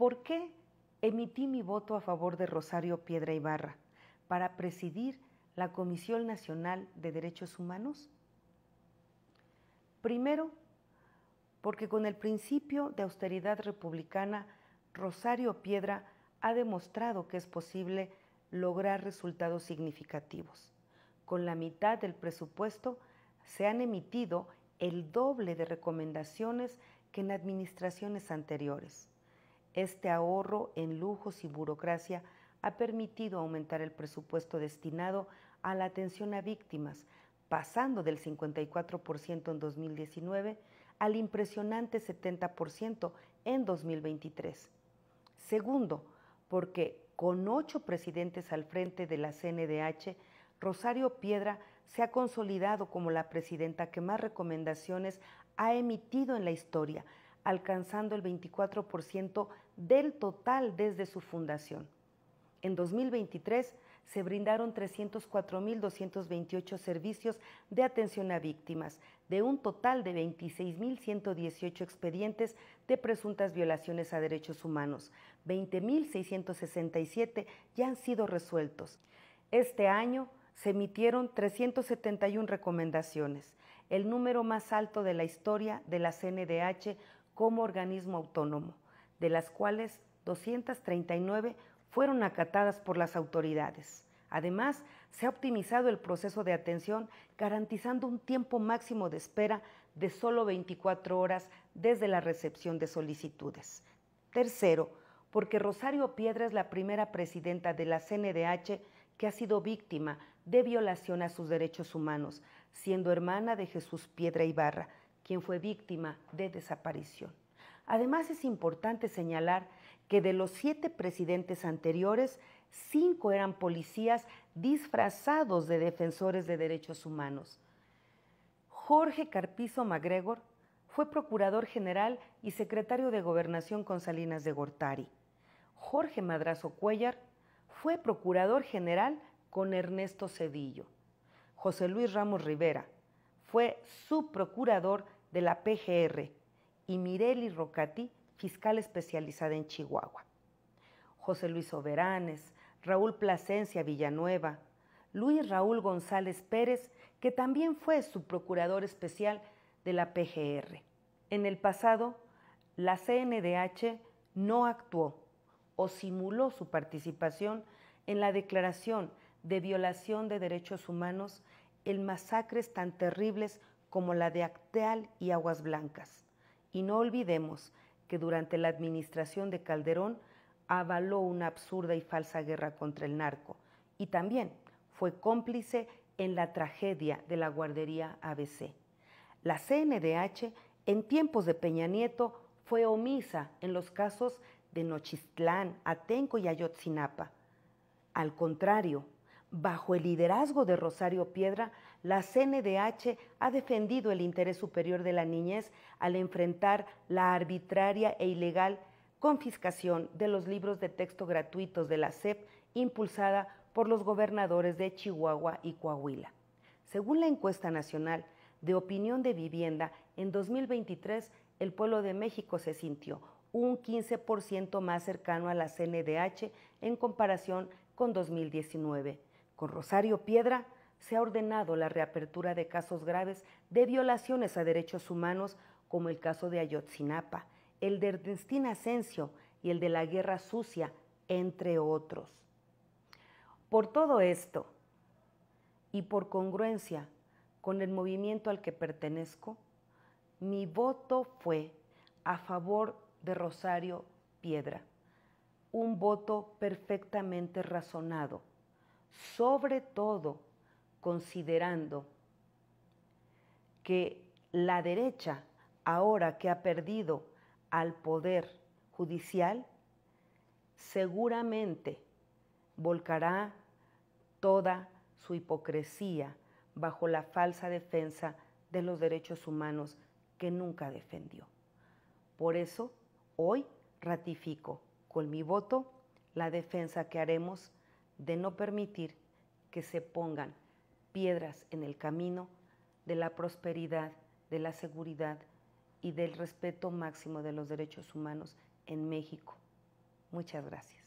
¿Por qué emití mi voto a favor de Rosario Piedra Ibarra para presidir la Comisión Nacional de Derechos Humanos? Primero, porque con el principio de austeridad republicana, Rosario Piedra ha demostrado que es posible lograr resultados significativos. Con la mitad del presupuesto se han emitido el doble de recomendaciones que en administraciones anteriores. Este ahorro en lujos y burocracia ha permitido aumentar el presupuesto destinado a la atención a víctimas, pasando del 54% en 2019 al impresionante 70% en 2023. Segundo, porque con ocho presidentes al frente de la CNDH, Rosario Piedra se ha consolidado como la presidenta que más recomendaciones ha emitido en la historia, alcanzando el 24% del total desde su fundación. En 2023 se brindaron 304.228 servicios de atención a víctimas, de un total de 26.118 expedientes de presuntas violaciones a derechos humanos. 20.667 ya han sido resueltos. Este año se emitieron 371 recomendaciones, el número más alto de la historia de la CNDH como organismo autónomo, de las cuales 239 fueron acatadas por las autoridades. Además, se ha optimizado el proceso de atención garantizando un tiempo máximo de espera de solo 24 horas desde la recepción de solicitudes. Tercero, porque Rosario Piedra es la primera presidenta de la CNDH que ha sido víctima de violación a sus derechos humanos, siendo hermana de Jesús Piedra Ibarra, quien fue víctima de desaparición. Además, es importante señalar que de los siete presidentes anteriores, cinco eran policías disfrazados de defensores de derechos humanos. Jorge Carpizo MacGregor fue procurador general y secretario de gobernación con Salinas de Gortari. Jorge Madrazo Cuellar fue procurador general con Ernesto Cedillo. José Luis Ramos Rivera fue subprocurador de la PGR, y Mireli Rocati, fiscal especializada en Chihuahua. José Luis Soberanes, Raúl Plasencia Villanueva, Luis Raúl González Pérez, que también fue su procurador especial de la PGR. En el pasado, la CNDH no actuó o simuló su participación en la declaración de violación de derechos humanos en masacres tan terribles como la de Acteal y Aguas Blancas. Y no olvidemos que durante la administración de Calderón avaló una absurda y falsa guerra contra el narco y también fue cómplice en la tragedia de la guardería ABC. La CNDH en tiempos de Peña Nieto fue omisa en los casos de Nochistlán, Atenco y Ayotzinapa. Al contrario, Bajo el liderazgo de Rosario Piedra, la CNDH ha defendido el interés superior de la niñez al enfrentar la arbitraria e ilegal confiscación de los libros de texto gratuitos de la CEP impulsada por los gobernadores de Chihuahua y Coahuila. Según la encuesta nacional de opinión de vivienda, en 2023 el pueblo de México se sintió un 15% más cercano a la CNDH en comparación con 2019 con Rosario Piedra se ha ordenado la reapertura de casos graves de violaciones a derechos humanos como el caso de Ayotzinapa, el de Ernestina Asensio y el de la Guerra Sucia, entre otros. Por todo esto y por congruencia con el movimiento al que pertenezco, mi voto fue a favor de Rosario Piedra, un voto perfectamente razonado sobre todo considerando que la derecha, ahora que ha perdido al poder judicial, seguramente volcará toda su hipocresía bajo la falsa defensa de los derechos humanos que nunca defendió. Por eso, hoy ratifico con mi voto la defensa que haremos de no permitir que se pongan piedras en el camino de la prosperidad, de la seguridad y del respeto máximo de los derechos humanos en México. Muchas gracias.